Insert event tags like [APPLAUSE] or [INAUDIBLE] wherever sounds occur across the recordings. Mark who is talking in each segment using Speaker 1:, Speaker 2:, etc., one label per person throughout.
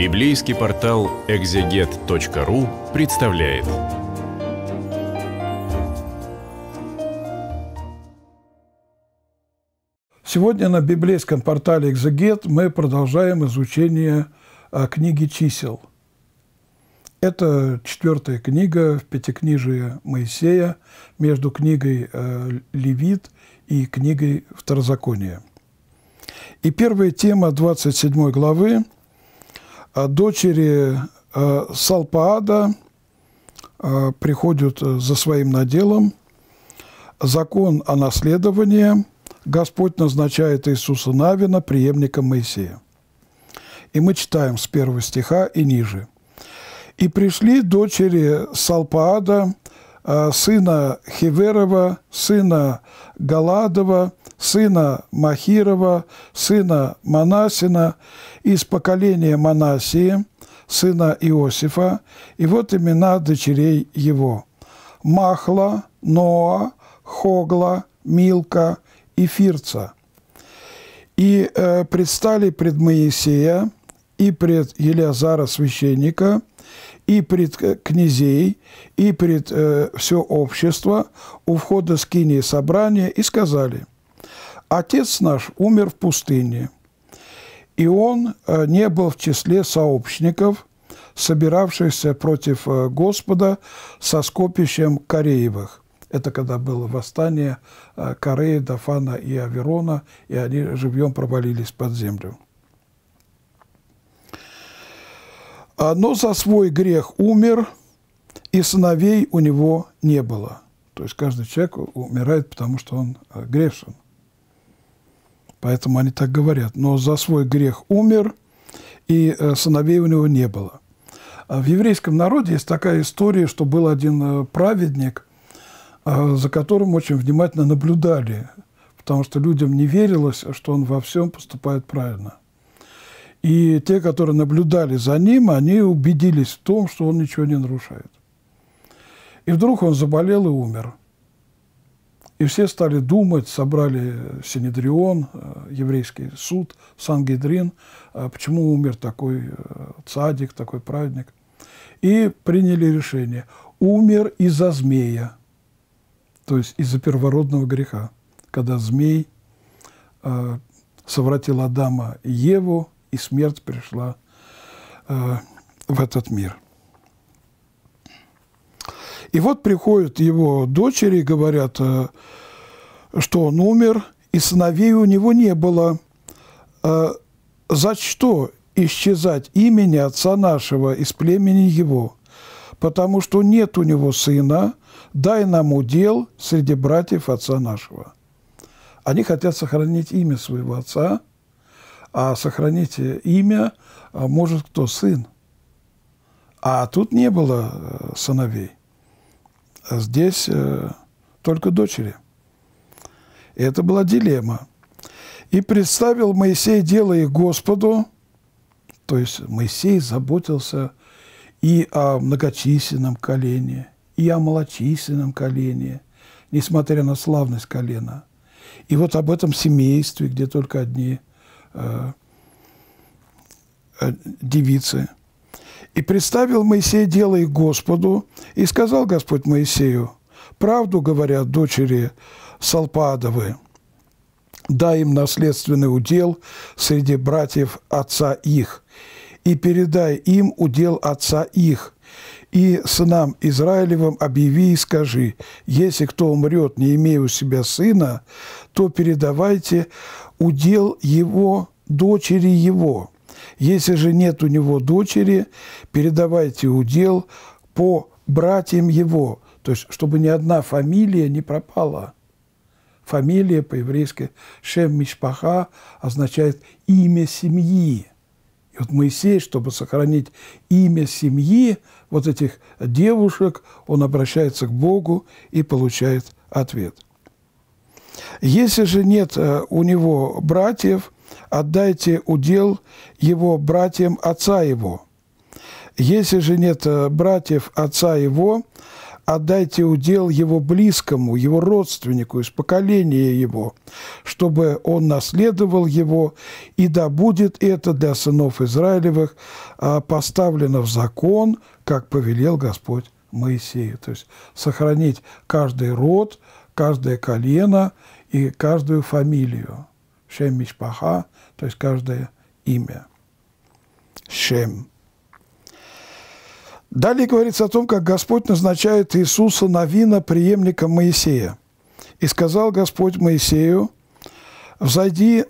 Speaker 1: Библейский портал экзегет.ру представляет. Сегодня на библейском портале «Экзегет» мы продолжаем изучение а, книги чисел. Это четвертая книга в Пятикнижии Моисея между книгой а, «Левит» и книгой «Второзаконие». И первая тема 27 главы – а дочери э, Салпаада э, приходят э, за своим наделом. Закон о наследовании. Господь назначает Иисуса Навина преемником Моисея. И мы читаем с первого стиха и ниже. «И пришли дочери Салпаада, сына Хеверова, сына Галадова, сына Махирова, сына Манасина, из поколения Манасии, сына Иосифа, и вот имена дочерей его. Махла, Ноа, Хогла, Милка и Фирца. И э, предстали пред Моисея, и пред Елеазара священника, и пред э, князей, и пред э, все общество у входа скинии собрания, и сказали, Отец наш умер в пустыне, и он э, не был в числе сообщников, собиравшихся против э, Господа со скопищем Кореевых. Это когда было восстание э, Кореи, Дафана и Аверона, и они живьем провалились под землю. Но за свой грех умер, и сыновей у него не было. То есть каждый человек умирает, потому что он грешен. Поэтому они так говорят. Но за свой грех умер, и э, сыновей у него не было. А в еврейском народе есть такая история, что был один э, праведник, э, за которым очень внимательно наблюдали, потому что людям не верилось, что он во всем поступает правильно. И те, которые наблюдали за ним, они убедились в том, что он ничего не нарушает. И вдруг он заболел и умер – и все стали думать, собрали Синедрион, э, еврейский суд, Сангидрин, э, почему умер такой э, цадик, такой праведник. И приняли решение. Умер из-за змея, то есть из-за первородного греха, когда змей совратил Адама и Еву, и смерть пришла в этот мир. И вот приходят его дочери и говорят, э, что он умер, и сыновей у него не было. Э, за что исчезать имени отца нашего из племени его? Потому что нет у него сына, дай нам удел среди братьев отца нашего. Они хотят сохранить имя своего отца, а сохранить э, имя может кто? Сын. А тут не было сыновей а здесь э, только дочери. И это была дилемма. И представил Моисей дело их Господу, то есть Моисей заботился и о многочисленном колене, и о малочисленном колене, несмотря на славность колена. И вот об этом семействе, где только одни э, э девицы – и представил Моисей дело И Господу, и сказал Господь Моисею, «Правду говорят дочери Салпадовы, дай им наследственный удел среди братьев отца их, и передай им удел отца их, и сынам Израилевым объяви и скажи, если кто умрет, не имея у себя сына, то передавайте удел его дочери его, если же нет у него дочери, передавайте удел по братьям его, то есть чтобы ни одна фамилия не пропала. Фамилия по-еврейски «шем мишпаха» означает «имя семьи». И вот Моисей, чтобы сохранить имя семьи вот этих девушек, он обращается к Богу и получает ответ. Если же нет э, у него братьев – отдайте удел его братьям отца его. Если же нет э, братьев отца его, отдайте удел его близкому, его родственнику из поколения его, чтобы он наследовал его, и да будет это для сынов Израилевых а, поставлено в закон, как повелел Господь Моисею. То есть сохранить каждый род, каждое колено и каждую фамилию. Шем Мишпаха, то есть каждое имя. Шем. Далее говорится о том, как Господь назначает Иисуса Навина преемником Моисея. «И сказал Господь Моисею, взойди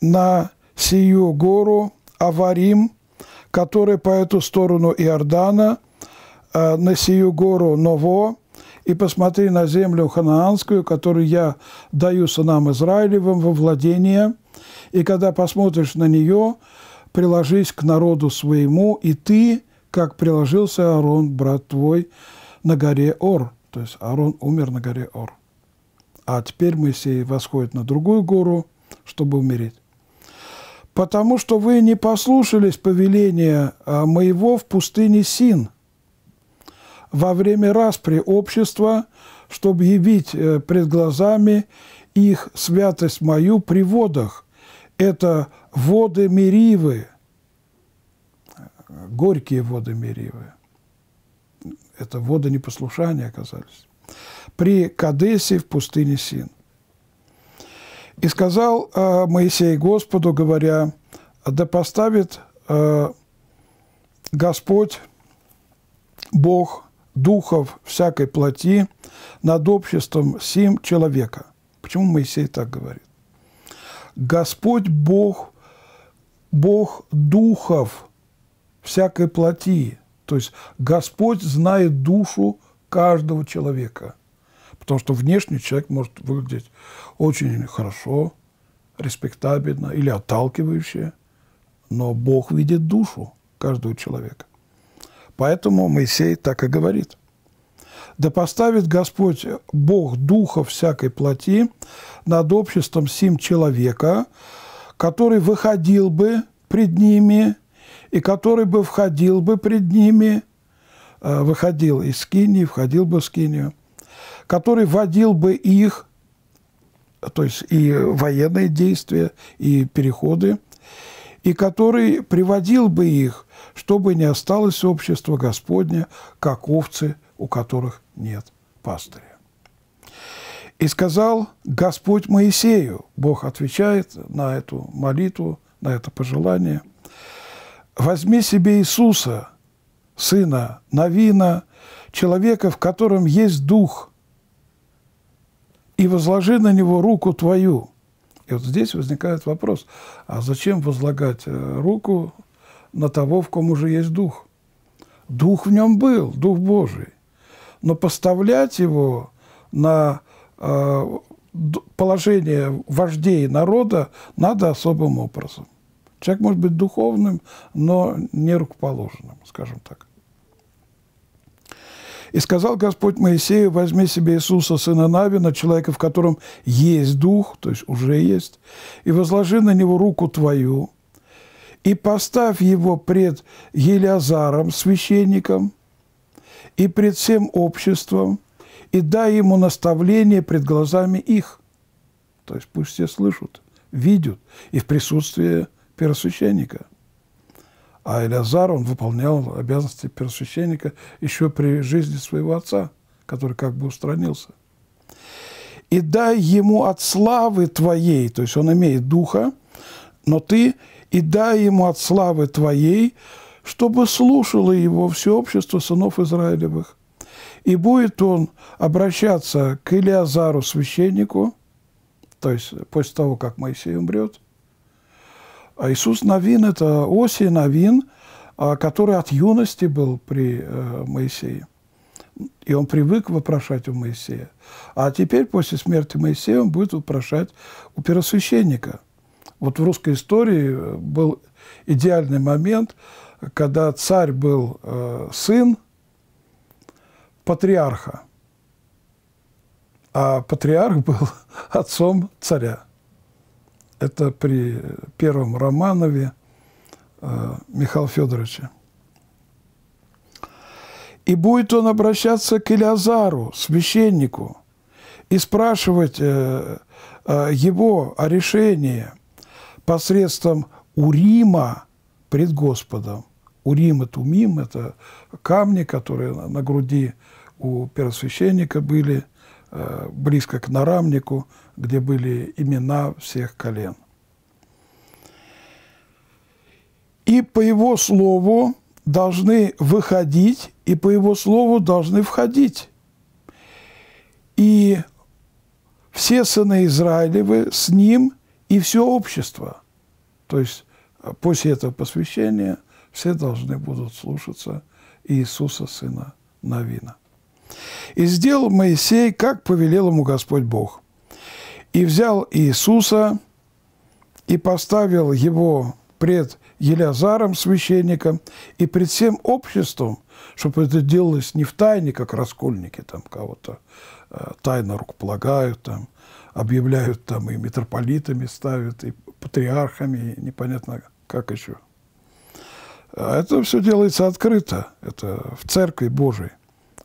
Speaker 1: на сию гору Аварим, которая по эту сторону Иордана, э, на сию гору Ново, и посмотри на землю ханаанскую, которую я даю сынам Израилевым во владение, и когда посмотришь на нее, приложись к народу своему, и ты, как приложился Аарон, брат твой, на горе Ор». То есть Аарон умер на горе Ор. А теперь Моисей восходит на другую гору, чтобы умереть потому что вы не послушались повеления а, моего в пустыне Син, во время распри общества, чтобы явить э, пред глазами их святость мою при водах. Это воды миривы, горькие воды миривы, Это воды непослушания оказались. При Кадесе в пустыне Син. И сказал э, Моисей Господу, говоря, да поставит э, Господь, Бог – духов всякой плоти над обществом сим человека. Почему Моисей так говорит? Господь Бог, Бог духов всякой плоти. То есть Господь знает душу каждого человека. Потому что внешний человек может выглядеть очень хорошо, респектабельно или отталкивающе, но Бог видит душу каждого человека. Поэтому Моисей так и говорит. «Да поставит Господь Бог духа всякой плоти над обществом сим человека, который выходил бы пред ними, и который бы входил бы пред ними, э, выходил из скинии, входил бы в Скинию, который водил бы их, то есть и военные действия, и переходы, и который приводил бы их, чтобы не осталось общество Господня, как овцы, у которых нет пастыря. И сказал Господь Моисею, Бог отвечает на эту молитву, на это пожелание, «Возьми себе Иисуса, сына Навина, человека, в котором есть дух, и возложи на него руку твою, и вот здесь возникает вопрос, а зачем возлагать э, руку на того, в ком уже есть дух? Дух в нем был, дух Божий. Но поставлять его на э, положение вождей народа надо особым образом. Человек может быть духовным, но не рукоположенным, скажем так. И сказал Господь Моисею, возьми себе Иисуса, сына Навина, человека, в котором есть дух, то есть уже есть, и возложи на него руку твою, и поставь его пред Елиазаром, священником, и пред всем обществом, и дай ему наставление пред глазами их. То есть пусть все слышат, видят, и в присутствии первосвященника – а Элязар, он выполнял обязанности первосвященника еще при жизни своего отца, который как бы устранился. «И дай ему от славы твоей», то есть он имеет духа, но ты «и дай ему от славы твоей, чтобы слушало его все общество сынов Израилевых. И будет он обращаться к Илиазару, священнику, то есть после того, как Моисей умрет – а Иисус Навин – это Осий Навин, а, который от юности был при э, Моисее. И он привык вопрошать у Моисея. А теперь, после смерти Моисея, он будет вопрошать у первосвященника. Вот в русской истории э, был идеальный момент, когда царь был э, сын патриарха, а патриарх был [LAUGHS] отцом царя. Это при первом Романове э, Михаила Федоровича. И будет он обращаться к Илиазару, священнику, и спрашивать э, э, его о решении посредством Урима пред Господом. Урим – это умим, это камни, которые на груди у первосвященника были, э, близко к нарамнику – где были имена всех колен. И по его слову должны выходить, и по его слову должны входить. И все сыны Израилевы с ним и все общество. То есть э, после этого посвящения все должны будут слушаться Иисуса, сына Навина. И сделал Моисей, как повелел ему Господь Бог – и взял Иисуса и поставил его пред Елязаром, священником, и пред всем обществом, чтобы это делалось не в тайне, как раскольники там кого-то э, тайно рукополагают, там, объявляют там и митрополитами ставят, и патриархами, и непонятно как еще. А это все делается открыто, это в Церкви Божией,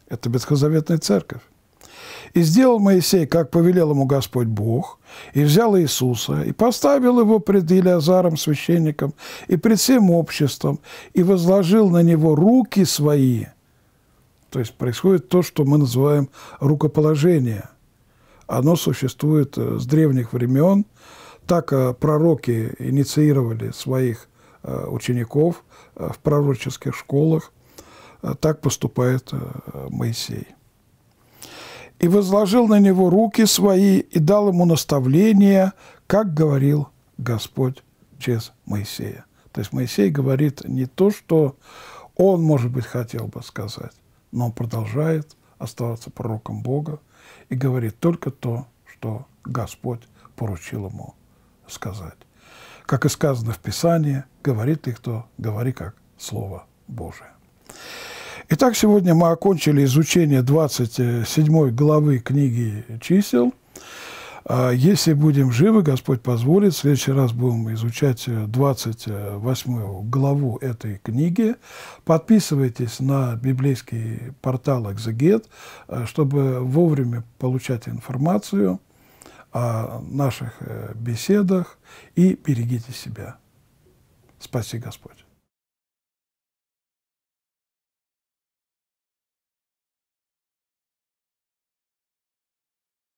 Speaker 1: это Ветхозаветная Церковь. И сделал Моисей, как повелел ему Господь Бог, и взял Иисуса, и поставил его пред Илиазаром, священником, и пред всем обществом, и возложил на него руки свои. То есть происходит то, что мы называем рукоположение. Оно существует э, с древних времен. Так э, пророки инициировали своих э, учеников в пророческих школах. Так поступает Моисей и возложил на него руки свои и дал ему наставление, как говорил Господь через Моисея. То есть Моисей говорит не то, что он, может быть, хотел бы сказать, но он продолжает оставаться пророком Бога и говорит только то, что Господь поручил ему сказать. Как и сказано в Писании, говорит ты кто, говори как Слово Божие. Итак, сегодня мы окончили изучение 27 главы книги «Чисел». А, если будем живы, Господь позволит, в следующий раз будем изучать 28 главу этой книги. Подписывайтесь на библейский портал «Экзегет», а, чтобы вовремя получать информацию о наших э, беседах и берегите себя. Спаси Господь.